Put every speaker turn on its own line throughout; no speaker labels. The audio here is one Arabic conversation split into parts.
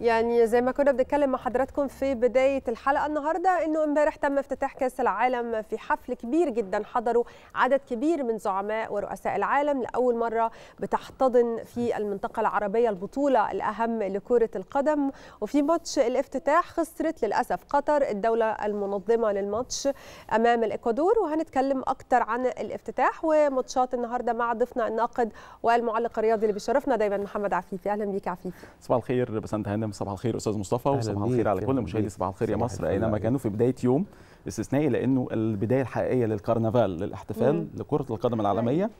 يعني زي ما كنا بنتكلم مع حضراتكم في بدايه الحلقه النهارده انه امبارح تم افتتاح كاس العالم في حفل كبير جدا حضره عدد كبير من زعماء ورؤساء العالم لاول مره بتحتضن في المنطقه العربيه البطوله الاهم لكره القدم وفي ماتش الافتتاح خسرت للاسف قطر الدوله المنظمه للماتش امام الاكوادور وهنتكلم اكتر عن الافتتاح وماتشات النهارده مع ضيفنا الناقد والمعلق الرياضي اللي بيشرفنا دايما محمد عفيفي اهلا بيك عفيفي
صباح الخير بسنت هانم العالم صباح الخير استاذ مصطفى وصباح الخير على كل مشاهدي صباح الخير يا مصر اينما كانوا في بدايه يوم استثنائي لانه البدايه الحقيقيه للكرنفال للاحتفال لكره القدم العالميه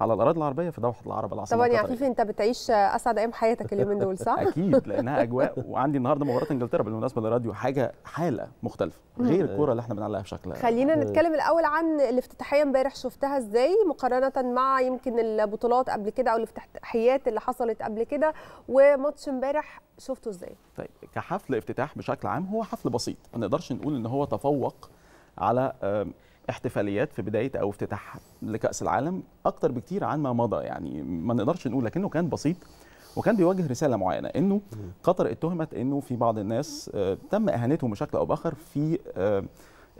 على الاراضي العربيه في دوحه العرب العاصمه طبعا يا عفيف
انت بتعيش اسعد ايام حياتك اليومين دول صح؟ اكيد
لانها اجواء وعندي النهارده مباراه انجلترا بالمناسبه للراديو حاجه حاله مختلفه غير الكوره اللي احنا بنعلقها بشكل خلينا نتكلم
الاول عن الافتتاحيه امبارح شفتها ازاي مقارنه مع يمكن البطولات قبل كده او الافتتاحيات اللي حصلت قبل كده وماتش امبارح شفته ازاي؟
طيب كحفل افتتاح بشكل عام هو حفل بسيط ما نقدرش نقول ان هو تفوق على احتفاليات في بدايه او افتتاح لكاس العالم اكتر بكتير عن ما مضى يعني ما نقدرش نقول لكنه كان بسيط وكان بيوجه رساله معينه انه قطر اتهمت انه في بعض الناس آه، تم اهانتهم بشكل او باخر في آه،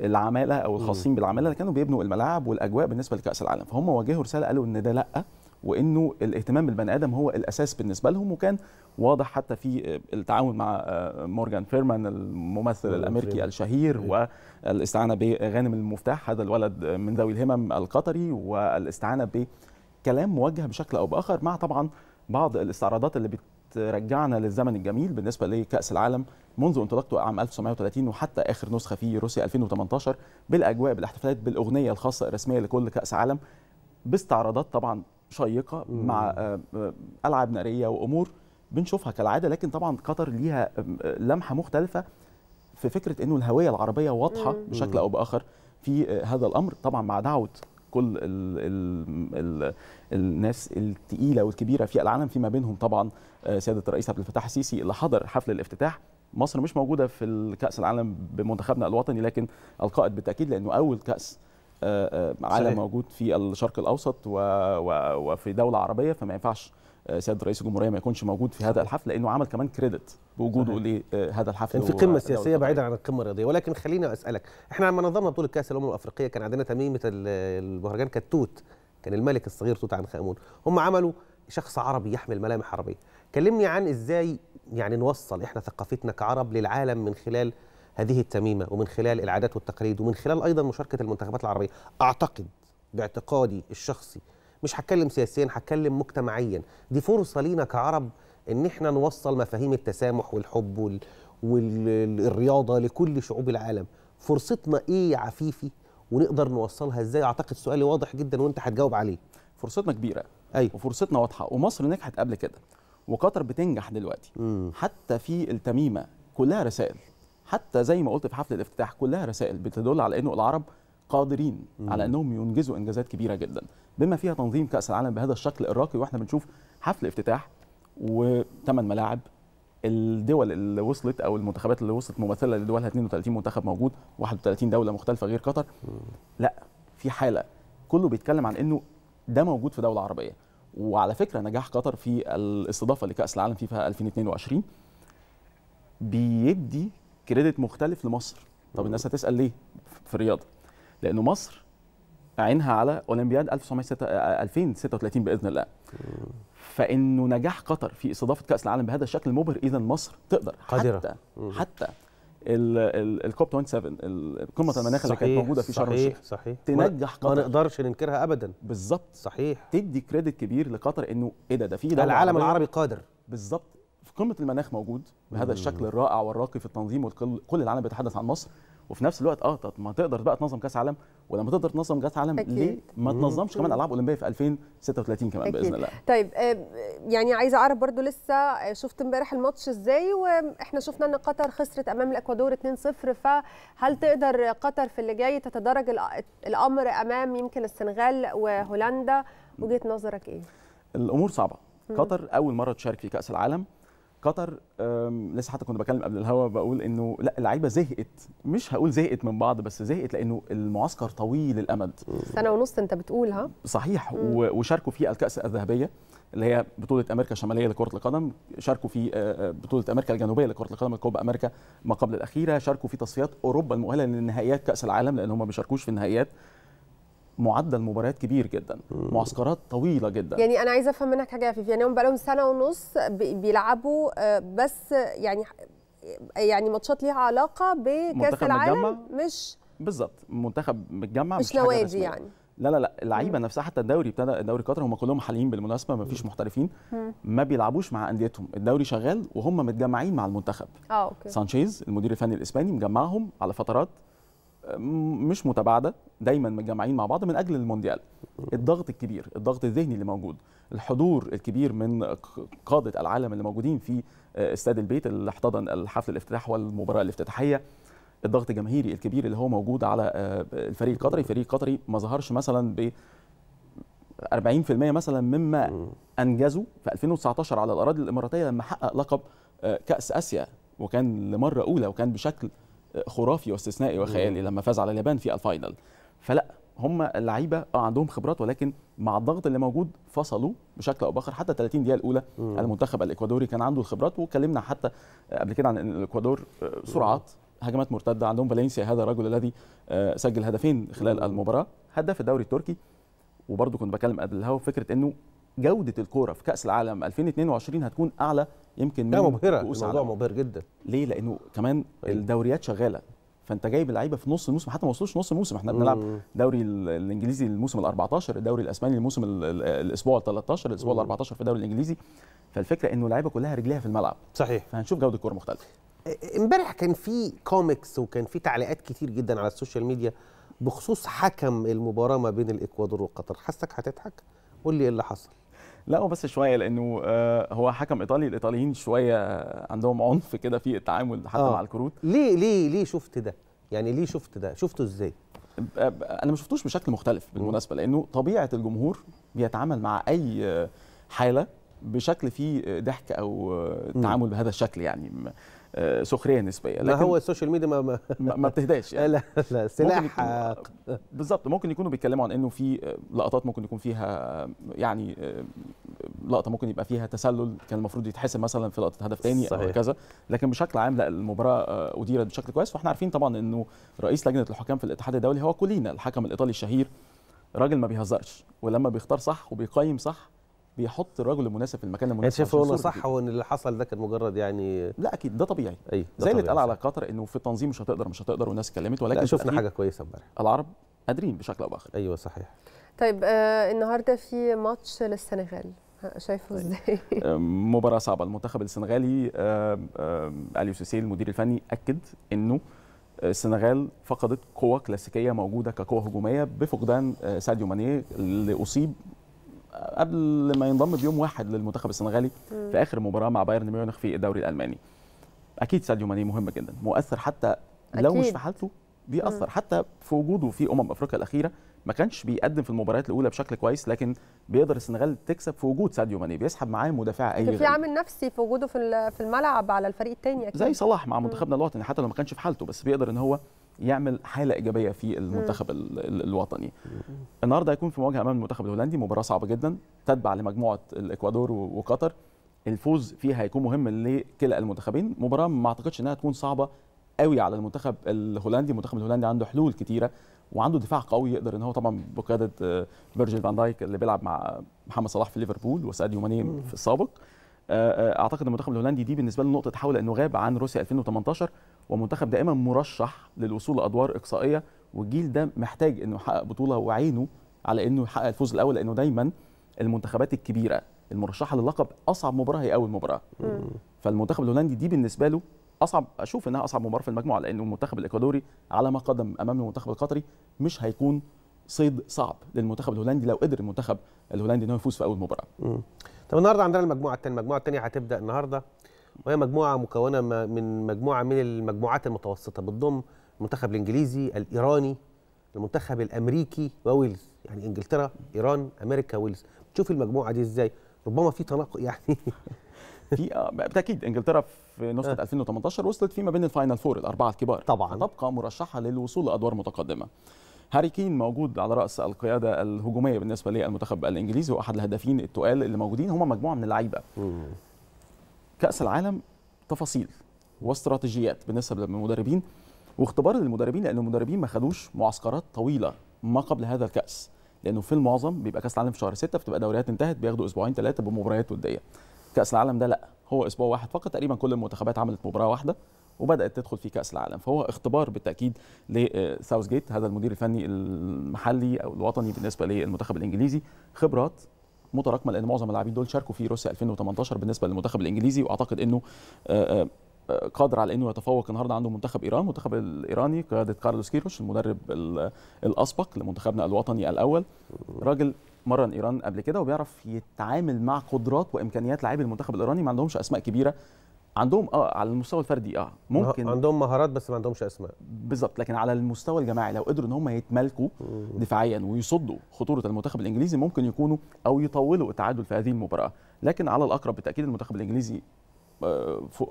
العماله او الخاصين بالعماله اللي كانوا بيبنوا الملاعب والاجواء بالنسبه لكاس العالم فهم واجهوا رساله قالوا ان ده لا وانه الاهتمام بالبني ادم هو الاساس بالنسبه لهم وكان واضح حتى في آه، التعاون مع آه، مورجان فيرمان الممثل الامريكي الشهير إيه. والاستعانه بغانم المفتاح هذا الولد من ذوي الهمم القطري والاستعانه بكلام موجه بشكل او باخر مع طبعا بعض الاستعراضات اللي بترجعنا للزمن الجميل بالنسبه لكاس العالم منذ انطلاقته عام 1930 وحتى اخر نسخه في روسيا 2018 بالاجواء بالاحتفالات بالاغنيه الخاصه الرسميه لكل كاس عالم باستعراضات طبعا شيقه مع آه، آه، العاب ناريه وامور بنشوفها كالعاده لكن طبعا قطر ليها آه، لمحه مختلفه في فكره انه الهويه العربيه واضحه بشكل او باخر في هذا الامر طبعا مع دعوه كل الـ الـ الـ الناس الثقيله والكبيره في العالم فيما بينهم طبعا سياده الرئيس عبد الفتاح السيسي اللي حضر حفل الافتتاح مصر مش موجوده في الكاس العالم بمنتخبنا الوطني لكن القائد بالتاكيد لانه اول كاس آه، آه، على موجود في الشرق الاوسط وفي دوله عربيه فما ينفعش آه، سياده رئيس الجمهوريه ما يكونش موجود في هذا الحفل لانه عمل كمان كريدت
بوجوده لهذا الحفل كان في قمه سياسيه بعيدا عن القمه الرياضيه ولكن خلينا اسالك احنا لما نظمنا بطوله كاس الامم الافريقيه كان عندنا تميمه المهرجان كانت توت كان الملك الصغير توت عنخ امون هم عملوا شخص عربي يحمل ملامح عربيه كلمني عن ازاي يعني نوصل احنا ثقافتنا كعرب للعالم من خلال هذه التميمه ومن خلال العادات والتقاليد ومن خلال ايضا مشاركه المنتخبات العربيه اعتقد باعتقادي الشخصي مش هتكلم سياسيا هتكلم مجتمعيا دي فرصه لينا كعرب ان احنا نوصل مفاهيم التسامح والحب وال... والرياضه لكل شعوب العالم فرصتنا ايه يا عفيفي ونقدر نوصلها ازاي اعتقد سؤالي واضح جدا وانت هتجاوب عليه فرصتنا كبيره ايوه وفرصتنا واضحه ومصر نجحت قبل كده وقطر بتنجح دلوقتي مم. حتى
في التميمه كلها رسائل حتى زي ما قلت في حفل الافتتاح كلها رسائل بتدل على انه العرب قادرين مم. على انهم ينجزوا انجازات كبيره جدا بما فيها تنظيم كاس العالم بهذا الشكل الراقي واحنا بنشوف حفل افتتاح وثمان ملاعب الدول اللي وصلت او المنتخبات اللي وصلت ممثله لدولها 32 منتخب موجود 31 دوله مختلفه غير قطر لا في حاله كله بيتكلم عن انه ده موجود في دوله عربيه وعلى فكره نجاح قطر في الاستضافه لكاس العالم فيفا 2022 بيدي كريدت مختلف لمصر طب الناس هتسال ليه في الرياضه لانه مصر عينها على اولمبياد 2036 آه، باذن الله فانه نجاح قطر في استضافه كاس العالم بهذا الشكل المبهر اذا مصر تقدر قادره حتى حتى الكوب 27 قمه المناخ اللي كانت موجوده في شرم الشيخ صحيح تنجح قطر ما نقدرش ننكرها ابدا بالظبط صحيح تدي كريدت كبير لقطر انه ايه ده ده في العالم العربي قادر بالظبط قمه المناخ موجود بهذا الشكل الرائع والراقي في التنظيم وكل كل العالم بيتحدث عن مصر وفي نفس الوقت اه طب ما تقدر بقى تنظم كاس عالم ولما تقدر تنظم كاس عالم أكيد. ليه ما تنظمش كمان العاب اولمبيه في 2036 كمان أكيد. باذن الله
طيب آه، يعني عايزه اعرف برضو لسه آه، شفت امبارح الماتش ازاي واحنا شفنا ان قطر خسرت امام الاكوادور 2-0 فهل تقدر قطر في اللي جاي تتدرج الامر امام يمكن السنغال وهولندا وجهه نظرك ايه
الامور صعبه قطر اول مره تشارك في كاس العالم قطر لسه حتى كنت بكلم قبل الهوا بقول انه لا اللعيبه زهقت مش هقول زهقت من بعض بس زهقت لانه المعسكر طويل الامد
سنه ونص انت بتقولها
صحيح صحيح وشاركوا في الكاس الذهبيه اللي هي بطوله امريكا الشماليه لكره القدم شاركوا في آه، آه، بطوله امريكا الجنوبيه لكره القدم الكوبا امريكا ما قبل الاخيره شاركوا في تصفيات اوروبا المؤهله لنهائيات كاس العالم لان هم ما بيشاركوش في النهائيات معدل مباريات كبير جدا معسكرات طويله جدا يعني انا
عايزه افهم منك حاجه يا فيفي يعني هم بقالهم سنه ونص بيلعبوا آه، بس يعني يعني ماتشات ليها علاقه بكاس العالم مش
بالظبط منتخب متجمع مش, مش نوادي يعني لا لا لا اللعيبه نفسها حتى الدوري ابتدى دوري قطر هم كلهم حاليين بالمناسبه ما فيش محترفين ما بيلعبوش مع انديتهم الدوري شغال وهم متجمعين مع المنتخب اه اوكي سانشيز المدير الفني الاسباني مجمعهم على فترات مش متباعده دايما متجمعين مع بعض من اجل المونديال الضغط الكبير الضغط الذهني اللي موجود الحضور الكبير من قاده العالم اللي موجودين في آه، استاد البيت اللي احتضن الحفل الافتتاح والمباراه الافتتاحيه الضغط الجماهيري الكبير اللي هو موجود على آه، الفريق القطري الفريق القطري ما ظهرش مثلا ب 40% مثلا مما انجزوا في 2019 على الاراضي الاماراتيه لما حقق لقب آه، كاس اسيا وكان لمره اولى وكان بشكل خرافي واستثنائي وخيالي لما فاز على اليابان في الفاينل فلا هم اللعيبه آه، عندهم خبرات ولكن مع الضغط اللي موجود فصلوا بشكل او باخر حتى 30 دقيقه الاولى مم. المنتخب الاكوادوري كان عنده الخبرات وكلمنا حتى قبل كده عن الاكوادور آه، سرعات هجمات مرتده عندهم فالنسيا هذا الرجل الذي آه، سجل هدفين خلال المباراه هداف الدوري التركي وبرضه كنت بكلم قبل الهوا فكره انه جوده الكوره في كاس العالم 2022 هتكون اعلى يمكن لا مبهره الموضوع مبهر جدا ليه لانه كمان طيب. الدوريات شغاله فانت جايب اللعيبه في نص الموسم حتى ما وصلوش نص الموسم احنا بنلعب دوري الانجليزي الموسم ال 14 الدوري الاسباني الموسم الاسبوع
ال 13 الاسبوع ال 14 في الدوري الانجليزي فالفكره انه اللعيبه كلها رجليها في الملعب صحيح فهنشوف جوده كوره مختلفه امبارح كان في كوميكس وكان في تعليقات كتير جدا على السوشيال ميديا بخصوص حكم المباراه ما بين الاكوادور وقطر حاسك هتضحك قول لي ايه اللي حصل لا هو بس شويه لانه آه، هو حكم ايطالي الايطاليين شويه آه، عندهم
عنف كده في التعامل حتى آه. مع الكروت ليه ليه ليه شفت ده يعني ليه شفت ده شفته ازاي آه، انا ما شفتوش بشكل مختلف بالمناسبه لانه طبيعه الجمهور بيتعامل مع اي حاله بشكل فيه ضحك او تعامل بهذا الشكل يعني آه، سخريه نسبيه لكن هو
السوشيال ميديا ما ما, ما بتهداش يعني لا لا سلاح
بالظبط ممكن يكونوا بيتكلموا عن انه في آه، لقطات ممكن يكون فيها آه، يعني لقطه ممكن يبقى فيها تسلل كان المفروض يتحسب مثلا في لقطه هدف ثاني او كذا لكن بشكل عام لا المباراه اديرت بشكل كويس واحنا عارفين طبعا انه رئيس لجنه الحكام في الاتحاد الدولي هو كولينا الحكم الايطالي الشهير راجل ما بيهزرش ولما بيختار صح وبيقيم صح بيحط الرجل المناسب في المكان المناسب شايف هو صح
وان اللي حصل ده كان مجرد يعني
لا اكيد ده طبيعي أيه ده زي اللي اتقال على قطر انه في التنظيم مش هتقدر مش هتقدر والناس اتكلمت ولكن شفنا حاجه كويسه امبارح العرب قادرين بشكل او باخر ايوه صحيح
طيب آه النهارده في ماتش للسنغال شايفه طيب. ازاي؟ آه،
مباراة صعبة المنتخب السنغالي اليو آه، آه، سيسي المدير الفني أكد أنه السنغال فقدت قوة كلاسيكية موجودة كقوة هجومية بفقدان ساديو ماني اللي أصيب قبل ما ينضم بيوم واحد للمنتخب السنغالي في اخر مباراه مع بايرن ميونخ في الدوري الالماني اكيد ساديو ماني مهم جدا مؤثر حتى لو أكيد. مش في حالته بيأثر مم. حتى في وجوده في امم افريقيا الاخيره ما كانش بيقدم في المباريات الاولى بشكل كويس لكن بيقدر السنغال تكسب في وجود ساديو ماني بيسحب معاه مدافع اي في
عامل نفسي في وجوده في الملعب على الفريق الثاني زي صلاح مع منتخبنا
الوطني حتى لو ما كانش في حالته بس بيقدر ان هو يعمل حاله ايجابيه في المنتخب الوطني النهارده هيكون في مواجهه امام المنتخب الهولندي مباراه صعبه جدا تتبع لمجموعه الاكوادور وقطر الفوز فيها هيكون مهم لكلا المنتخبين مباراه ما اعتقدش انها تكون صعبه قوي على المنتخب الهولندي المنتخب الهولندي عنده حلول كتيره وعنده دفاع قوي يقدر ان هو طبعا بقياده آه، فيرجيل فان دايك اللي بيلعب مع محمد صلاح في ليفربول وساديو ماني في السابق آه، آه، اعتقد المنتخب الهولندي دي بالنسبه له نقطه تحول لانه غاب عن روسيا 2018 ومنتخب دائما مرشح للوصول لادوار اقصائيه والجيل ده محتاج انه يحقق بطوله وعينه على انه يحقق الفوز الاول لانه دايما المنتخبات الكبيره المرشحه للقب اصعب مباراه هي اول مباراه فالمنتخب الهولندي دي بالنسبه له اصعب اشوف انها اصعب مباراه في المجموعه لانه المنتخب الاكوادوري على ما قدم امام المنتخب القطري مش هيكون صيد صعب للمنتخب الهولندي لو قدر المنتخب الهولندي ان هو يفوز في
اول مباراه. طب النهارده عندنا المجموعه الثانيه، المجموعه الثانيه هتبدا النهارده وهي مجموعه مكونه من مجموعه من المجموعات المتوسطه بتضم المنتخب الانجليزي، الايراني، المنتخب الامريكي وويلز، يعني انجلترا، ايران، امريكا، ويلز. تشوف المجموعه دي ازاي؟ ربما في تناقض يعني في آه، بالتاكيد انجلترا في نسخه
2018 آه. وصلت فيما بين الفاينل فور الاربعه الكبار طبعا تبقى مرشحه للوصول لادوار متقدمه. هاري كين موجود على راس القياده الهجوميه بالنسبه للمنتخب الانجليزي واحد الهدافين التقال اللي موجودين هم مجموعه من اللعيبه كاس العالم تفاصيل واستراتيجيات بالنسبه للمدربين واختبار للمدربين لان المدربين ما خدوش معسكرات طويله ما قبل هذا الكاس لانه في المعظم بيبقى كاس العالم في شهر 6 فتبقى دوريات انتهت بياخدوا اسبوعين ثلاثه بمباريات وديه كاس العالم ده لا هو اسبوع واحد فقط تقريبا كل المنتخبات عملت مباراه واحده وبدات تدخل في كاس العالم فهو اختبار بالتاكيد لساوث آه، جيت هذا المدير الفني المحلي او الوطني بالنسبه للمنتخب الانجليزي خبرات متراكمه لان معظم اللاعبين دول شاركوا في روسيا 2018 بالنسبه للمنتخب الانجليزي واعتقد انه آه، آه، قادر على انه يتفوق النهارده عنده منتخب ايران المنتخب الايراني قياده كارلوس كيروش المدرب الاسبق لمنتخبنا الوطني الاول راجل مرن ايران قبل كده وبيعرف يتعامل مع قدرات وامكانيات لاعبي المنتخب الايراني ما عندهمش اسماء كبيره عندهم اه على المستوى الفردي اه ممكن عندهم مهارات بس ما عندهمش اسماء بالظبط لكن على المستوى الجماعي لو قدروا ان هم يتمالكوا دفاعيا ويصدوا خطوره المنتخب الانجليزي ممكن يكونوا او يطولوا التعادل في هذه المباراه لكن على الاقرب بالتاكيد المنتخب الانجليزي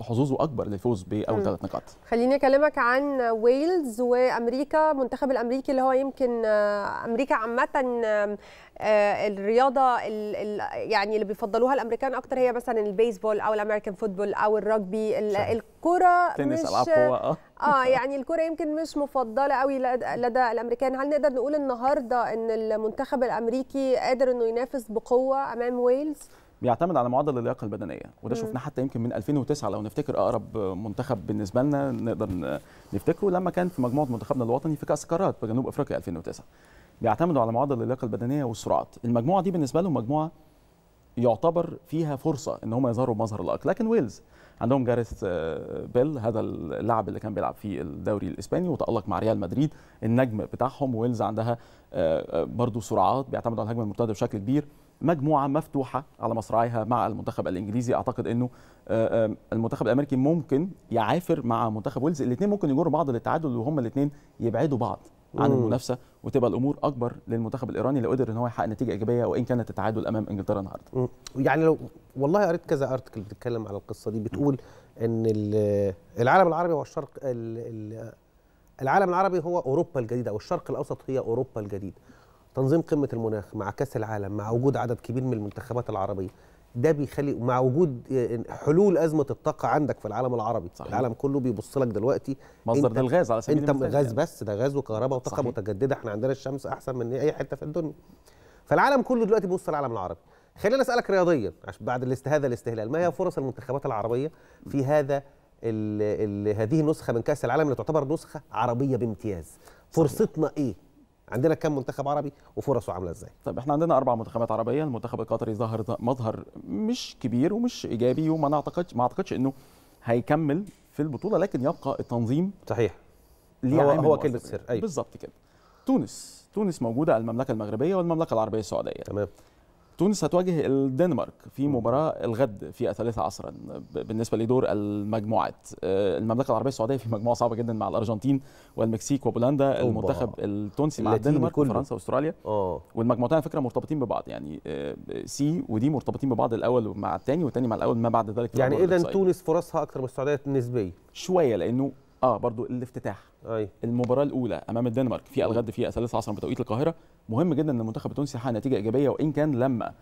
حظوظه اكبر للفوز باول ثلاث نقاط
خليني اكلمك عن ويلز وامريكا المنتخب الامريكي اللي هو يمكن آه، امريكا عامه آه، آه، الرياضه يعني اللي بيفضلوها الامريكان اكتر هي مثلا البيسبول او الامريكان فوتبول او الرجبي الكره تنس العاب قوه اه يعني الكره يمكن مش مفضله قوي لدى الامريكان هل نقدر نقول النهارده ان المنتخب الامريكي قادر انه ينافس بقوه امام ويلز
بيعتمد على معدل اللياقه البدنيه وده شفناه حتى يمكن من 2009 لو نفتكر اقرب منتخب بالنسبه لنا نقدر نفتكره لما كان في مجموعه منتخبنا الوطني في كاس القارات في جنوب افريقيا 2009 بيعتمدوا على معدل اللياقه البدنيه والسرعات المجموعه دي بالنسبه لهم مجموعه يعتبر فيها فرصه ان هم يظهروا بمظهر اللائق لكن ويلز عندهم جاريث آه، بيل هذا اللاعب اللي كان بيلعب في الدوري الاسباني وتالق مع ريال مدريد النجم بتاعهم ويلز عندها آه، آه، برضو سرعات بيعتمدوا على الهجمه المرتده بشكل كبير مجموعه مفتوحه على مصراعيها مع المنتخب الانجليزي اعتقد انه المنتخب الامريكي ممكن يعافر مع منتخب ويلز الاثنين ممكن يجروا بعض للتعادل وهما الاثنين يبعدوا بعض عن المنافسه وتبقى الامور اكبر للمنتخب الايراني لو قدر ان هو يحقق نتيجه ايجابيه وان كانت التعادل امام انجلترا
النهارده يعني لو والله قريت كذا ارتكل بتتكلم على القصه دي بتقول ان العالم العربي والشرق العالم العربي هو اوروبا الجديده او الشرق الاوسط هي اوروبا الجديده تنظيم قمه المناخ مع كاس العالم مع وجود عدد كبير من المنتخبات العربيه ده بيخلي مع وجود آه، حلول ازمه الطاقه عندك في العالم العربي صحيح. العالم كله بيبص لك دلوقتي مصدر ده الغاز على سبيل المثال انت غاز بس ده غاز وكهرباء وطاقه صحيح. متجدده احنا عندنا الشمس احسن من اي حته في الدنيا فالعالم كله دلوقتي بيبص للعالم العربي خلينا اسالك رياضيا عشان بعد هذا الاستهلال ما هي فرص المنتخبات العربيه في هذا الـ الـ هذه النسخه من كاس العالم اللي تعتبر نسخه عربيه بامتياز فرصتنا ايه عندنا كم منتخب عربي وفرصه عامله ازاي طيب احنا عندنا اربع منتخبات عربيه المنتخب القطري
ظهر مظهر مش كبير ومش ايجابي وما نعتقدش ما اعتقدش انه هيكمل في البطوله لكن يبقى التنظيم صحيح ليه هو, هو كلمه سر ايوه بالظبط كده تونس تونس موجوده المملكه المغربيه والمملكه العربيه السعوديه تمام تونس هتواجه الدنمارك في مباراة الغد في الثالثة عصرا بالنسبة لدور المجموعات آه، المملكة العربية السعودية في مجموعة صعبة جدا مع الأرجنتين والمكسيك وبولندا المنتخب التونسي مع الدنمارك وفرنسا واستراليا آه. والمجموعتين على فكرة مرتبطين ببعض يعني آه، سي ودي مرتبطين ببعض الأول مع الثاني والثاني مع الأول ما بعد ذلك يعني إذا
تونس
فرصها أكثر من السعودية
نسبيا شوية لأنه اه برضو الافتتاح أي. المباراه الاولى امام الدنمارك في الغد في السادسه عصرا بتوقيت القاهره مهم جدا ان المنتخب التونسي حقق نتيجه ايجابيه وان كان لما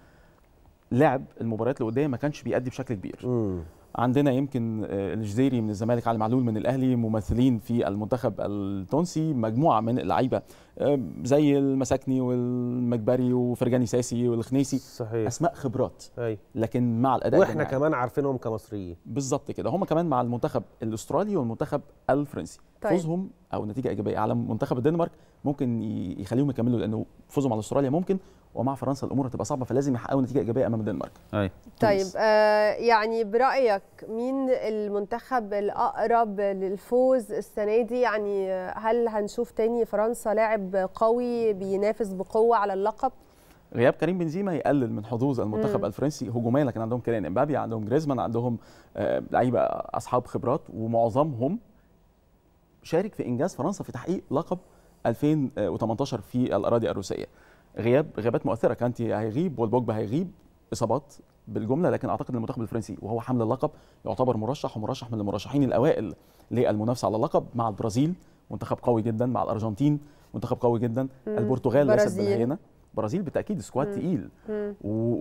لعب المباريات اللي قدام ما كانش بيأدي بشكل كبير م. عندنا يمكن آه، الجزيري من الزمالك علي معلول من الاهلي ممثلين في المنتخب التونسي مجموعه من اللعيبه آه، زي المساكني والمجبري وفرجاني ساسي والخنيسي صحيح. اسماء خبرات أي. لكن مع الاداء واحنا يعني. كمان عارفينهم كمصريين بالظبط كده هم كمان مع المنتخب الاسترالي والمنتخب الفرنسي طيب. فوزهم او نتيجه ايجابيه على منتخب الدنمارك ممكن يخليهم يكملوا لانه فوزهم على استراليا ممكن ومع فرنسا الامور هتبقى صعبه فلازم يحققوا نتيجه ايجابيه امام الدنمارك أي.
طيب آه يعني برايك مين المنتخب الاقرب للفوز السنه دي يعني هل هنشوف تاني فرنسا لاعب قوي بينافس بقوه على اللقب
غياب كريم بنزيما يقلل من حظوظ المنتخب مم. الفرنسي هجوميا لكن عندهم كيليان امبابي عندهم جريزمان عندهم آه لعيبه اصحاب خبرات ومعظمهم شارك في انجاز فرنسا في تحقيق لقب 2018 آه، في الاراضي الروسيه غياب غيابات مؤثره كانتي هيغيب والبوجبا هيغيب اصابات بالجمله لكن اعتقد المنتخب الفرنسي وهو حامل اللقب يعتبر مرشح ومرشح من المرشحين الاوائل للمنافسه على اللقب مع البرازيل منتخب قوي جدا مع الارجنتين منتخب قوي جدا مم. البرتغال ليست بالهينه البرازيل بالتاكيد سكواد تقيل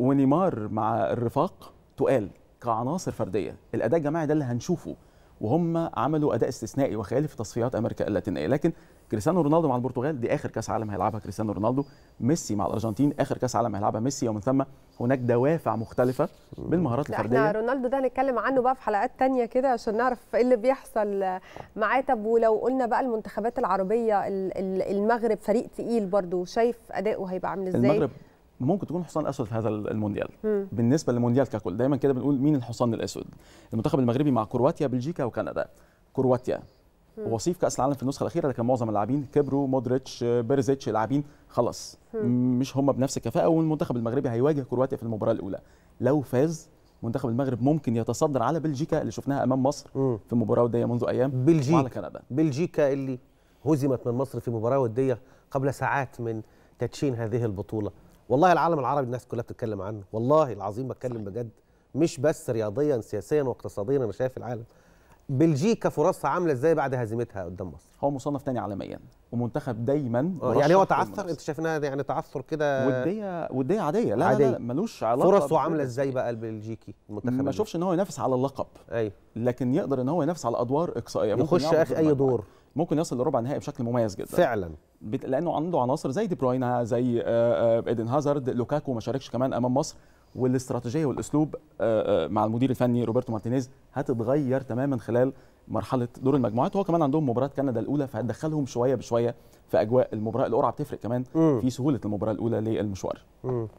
ونيمار مع الرفاق تقال كعناصر فرديه الاداء الجماعي ده اللي هنشوفه وهم عملوا اداء استثنائي وخيالي في تصفيات امريكا اللاتينيه لكن كريستيانو رونالدو مع البرتغال دي اخر كاس عالم هيلعبها كريستيانو رونالدو ميسي مع الارجنتين اخر كاس عالم هيلعبها ميسي ومن ثم هناك دوافع مختلفه بالمهارات الفرديه احنا
رونالدو ده هنتكلم عنه بقى في حلقات تانية كده عشان نعرف ايه اللي بيحصل معاه طب ولو قلنا بقى المنتخبات العربيه المغرب فريق تقيل برضو شايف اداؤه هيبقى عامل ازاي المغرب
ممكن تكون حصان اسود في هذا المونديال م. بالنسبه للمونديال ككل دايما كده بنقول مين الحصان الاسود المنتخب المغربي مع كرواتيا بلجيكا وكندا كرواتيا وصيف كاس العالم في النسخه الاخيره كان معظم اللاعبين كبروا مودريتش بيرزيتش لاعبين خلاص مش هم بنفس الكفاءه والمنتخب المغربي هيواجه كرواتيا في المباراه الاولى لو فاز منتخب المغرب ممكن يتصدر على بلجيكا اللي شفناها امام مصر م. في
مباراه وديه منذ ايام بلجيكا وعلى كندا بلجيكا اللي هزمت من مصر في مباراه وديه قبل ساعات من تدشين هذه البطوله والله العالم العربي الناس كلها بتتكلم عنه والله العظيم بتكلم بجد مش بس رياضيا سياسيا واقتصاديا انا شايف العالم بلجيكا فرصها عامله ازاي بعد هزيمتها قدام مصر هو مصنف تاني عالميا ومنتخب دايما آه، يعني هو تعثر انت شايف يعني تعثر كده وديه وديه عاديه لا عادية. لا, لا ملوش علاقه فرصه عامله ازاي بقى البلجيكي
المنتخب ما اشوفش ان هو ينافس على اللقب ايوه لكن يقدر ان هو ينافس على ادوار اقصائيه يخش اخر اي دور ممكن يصل لربع نهائي بشكل مميز جدا فعلا لانه عنده عناصر زي دي بروينا زي آه، آه، ايدن هازارد لوكاكو ما شاركش كمان امام مصر والاستراتيجيه والاسلوب آه، مع المدير الفني روبرتو مارتينيز هتتغير تماما خلال مرحله دور المجموعات هو كمان عندهم مباراه كندا الاولى فهتدخلهم شويه بشويه في اجواء المباراه القرعه بتفرق كمان مم. في سهوله المباراه الاولى للمشوار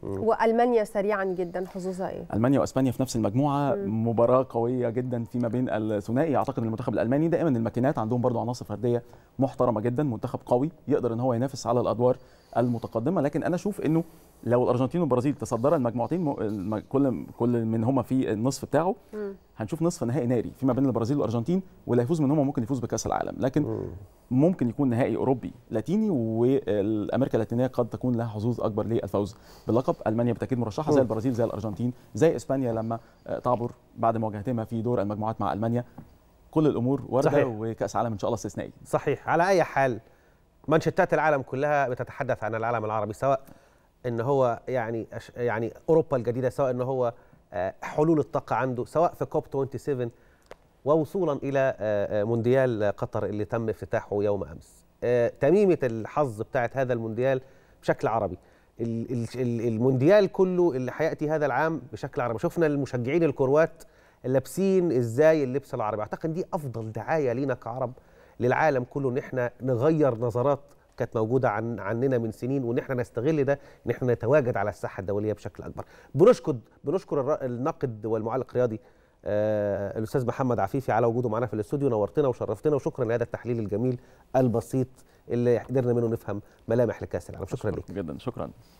والمانيا سريعا جدا حظوظها ايه
المانيا واسبانيا في نفس المجموعه مم. مباراه قويه جدا فيما بين الثنائي اعتقد المنتخب الالماني دائما الماكينات عندهم برضو عناصر فرديه محترمه جدا منتخب قوي يقدر ان هو ينافس على الادوار المتقدمه لكن انا اشوف انه لو الارجنتين والبرازيل تصدرا المجموعتين كل كل منهما في النصف بتاعه مم. هنشوف نصف نهائي ناري فيما بين البرازيل والارجنتين واللي هيفوز منهم ممكن يفوز بكاس العالم لكن ممكن يكون نهائي اوروبي لاتيني والامريكا اللاتينيه قد تكون لها حظوظ اكبر للفوز بلقب المانيا بالتاكيد مرشحه زي البرازيل زي الارجنتين زي اسبانيا لما آه، تعبر بعد مواجهتها في دور المجموعات مع المانيا
كل الامور وارده صحيح. وكاس عالم ان شاء الله استثنائي صحيح على اي حال منشطات العالم كلها بتتحدث عن العالم العربي سواء ان هو يعني يعني اوروبا الجديده سواء ان هو آه، حلول الطاقه عنده سواء في كوب 27 ووصولا الى آه، آه، مونديال قطر اللي تم افتتاحه يوم امس تميمه الحظ بتاعت هذا المونديال بشكل عربي المونديال كله اللي هياتي هذا العام بشكل عربي شفنا المشجعين الكروات لابسين ازاي اللبس العربي اعتقد دي افضل دعايه لينا كعرب للعالم كله ان احنا نغير نظرات كانت موجوده عن عننا من سنين وان احنا نستغل ده ان احنا نتواجد على الساحه الدوليه بشكل اكبر بنشكر بنشكر الناقد والمعلق الرياضي آه الاستاذ محمد عفيفي على وجوده معنا في الاستوديو نورتنا وشرفتنا وشكرا لهذا التحليل الجميل البسيط اللي قدرنا منه نفهم ملامح لكاس العالم شكرا, شكرا لك جدا شكرا